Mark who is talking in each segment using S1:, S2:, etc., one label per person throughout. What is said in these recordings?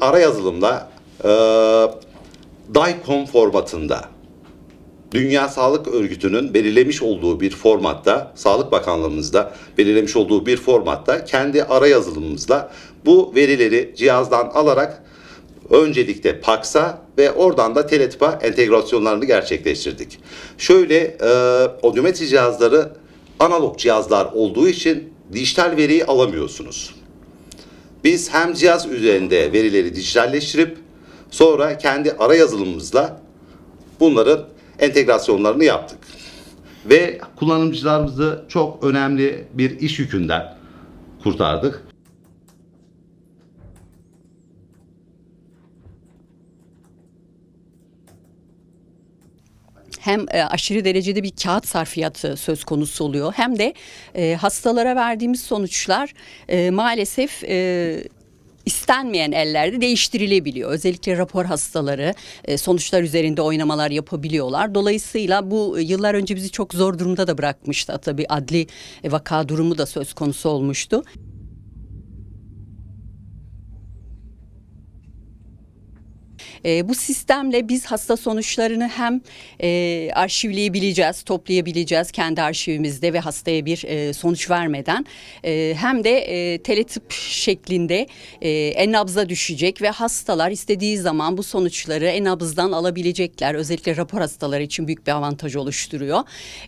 S1: ara yazılımda e, DICOM formatında Dünya Sağlık Örgütü'nün belirlemiş olduğu bir formatta, Sağlık Bakanlığımızda belirlemiş olduğu bir formatta kendi ara yazılımımızla bu verileri cihazdan alarak öncelikle PAX'a ve oradan da Teletip'a entegrasyonlarını gerçekleştirdik. Şöyle e, odiometri cihazları analog cihazlar olduğu için dijital veriyi alamıyorsunuz. Biz hem cihaz üzerinde verileri dijitalleştirip sonra kendi ara yazılımımızla bunların entegrasyonlarını yaptık. Ve kullanıcılarımızı çok önemli bir iş yükünden kurtardık.
S2: hem e, aşırı derecede bir kağıt sarfiyatı söz konusu oluyor hem de e, hastalara verdiğimiz sonuçlar e, maalesef istenmeyen ellerde değiştirilebiliyor. Özellikle rapor hastaları sonuçlar üzerinde oynamalar yapabiliyorlar. Dolayısıyla bu yıllar önce bizi çok zor durumda da bırakmıştı. Tabii adli vaka durumu da söz konusu olmuştu. E, bu sistemle biz hasta sonuçlarını hem e, arşivleyebileceğiz, toplayabileceğiz kendi arşivimizde ve hastaya bir e, sonuç vermeden e, hem de e, teletip şeklinde e, enabza düşecek ve hastalar istediği zaman bu sonuçları enabızdan alabilecekler. Özellikle rapor hastaları için büyük bir avantaj oluşturuyor.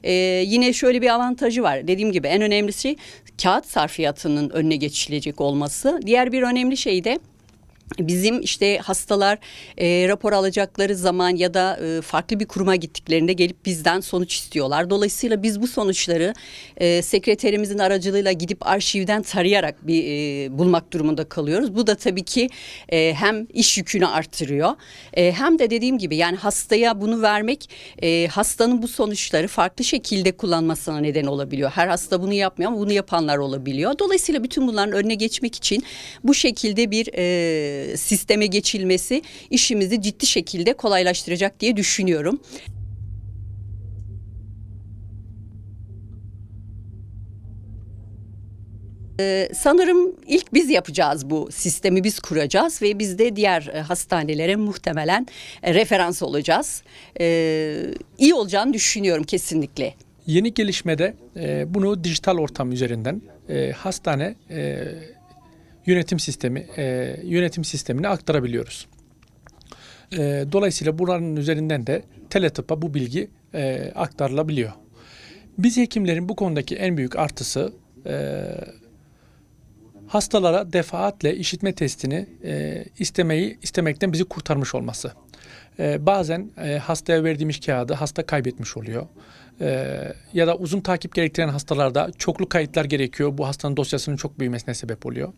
S2: E, yine şöyle bir avantajı var. Dediğim gibi en önemlisi kağıt sarfiyatının önüne geçilecek olması. Diğer bir önemli şey de bizim işte hastalar e, rapor alacakları zaman ya da e, farklı bir kuruma gittiklerinde gelip bizden sonuç istiyorlar. Dolayısıyla biz bu sonuçları e, sekreterimizin aracılığıyla gidip arşivden tarayarak bir e, bulmak durumunda kalıyoruz. Bu da tabii ki e, hem iş yükünü artırıyor e, hem de dediğim gibi yani hastaya bunu vermek e, hastanın bu sonuçları farklı şekilde kullanmasına neden olabiliyor. Her hasta bunu yapmıyor ama bunu yapanlar olabiliyor. Dolayısıyla bütün bunların önüne geçmek için bu şekilde bir e, e, sisteme geçilmesi işimizi ciddi şekilde kolaylaştıracak diye düşünüyorum. Ee, sanırım ilk biz yapacağız bu sistemi biz kuracağız ve biz de diğer e, hastanelere muhtemelen e, referans olacağız. Ee, iyi olacağını düşünüyorum kesinlikle.
S3: Yeni gelişmede e, bunu dijital ortam üzerinden e, hastane e, yönetim sistemi e, yönetim sistemine aktarabiliyoruz. E, dolayısıyla buranın üzerinden de teletıpa bu bilgi e, aktarılabiliyor. Biz hekimlerin bu konudaki en büyük artısı e, hastalara defaatle işitme testini e, istemeyi istemekten bizi kurtarmış olması. E, bazen e, hastaya verdiğimiz kağıdı hasta kaybetmiş oluyor. E, ya da uzun takip gerektiren hastalarda çoklu kayıtlar gerekiyor. Bu hastanın dosyasının çok büyümesine sebep oluyor.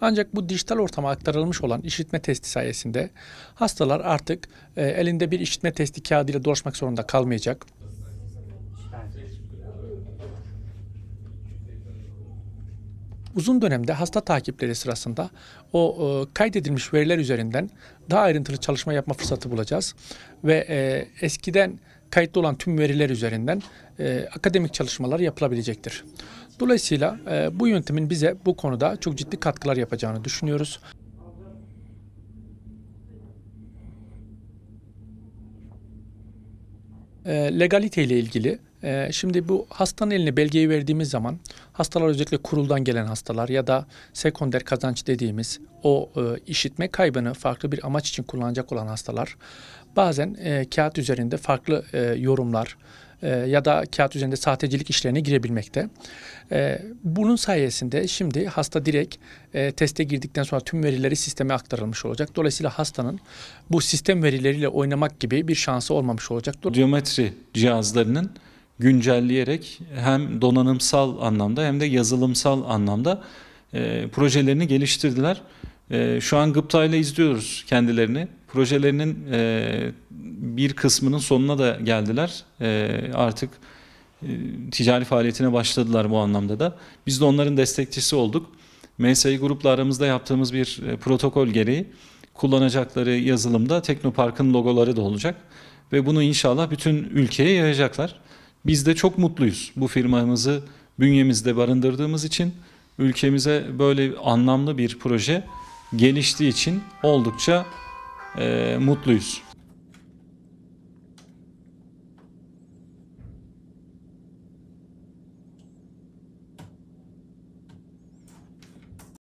S3: Ancak bu dijital ortama aktarılmış olan işitme testi sayesinde hastalar artık e, elinde bir işitme testi kağıdıyla dolaşmak zorunda kalmayacak. uzun dönemde hasta takipleri sırasında o e, kaydedilmiş veriler üzerinden daha ayrıntılı çalışma yapma fırsatı bulacağız. Ve e, eskiden kayıtlı olan tüm veriler üzerinden e, akademik çalışmalar yapılabilecektir. Dolayısıyla e, bu yöntemin bize bu konuda çok ciddi katkılar yapacağını düşünüyoruz. E, legalite ile ilgili e, şimdi bu hastanın eline belgeyi verdiğimiz zaman hastalar özellikle kuruldan gelen hastalar ya da sekonder kazanç dediğimiz o e, işitme kaybını farklı bir amaç için kullanacak olan hastalar bazen e, kağıt üzerinde farklı e, yorumlar e, ya da kağıt üzerinde sahtecilik işlerine girebilmekte. E, bunun sayesinde şimdi hasta direkt e, teste girdikten sonra tüm verileri sisteme aktarılmış olacak. Dolayısıyla hastanın bu sistem verileriyle oynamak gibi bir şansı olmamış olacak. Geometri cihazlarının güncelleyerek hem donanımsal anlamda hem de
S4: yazılımsal anlamda e, projelerini geliştirdiler. E, şu an gıpta ile izliyoruz kendilerini. Projelerinin e, bir kısmının sonuna da geldiler. E, artık e, ticari faaliyetine başladılar bu anlamda da. Biz de onların destekçisi olduk. MSI grupla aramızda yaptığımız bir e, protokol gereği kullanacakları yazılımda Teknopark'ın logoları da olacak. Ve bunu inşallah bütün ülkeye yayacaklar. Biz de çok mutluyuz bu firmamızı bünyemizde barındırdığımız için ülkemize böyle anlamlı bir proje geliştiği için oldukça e, mutluyuz.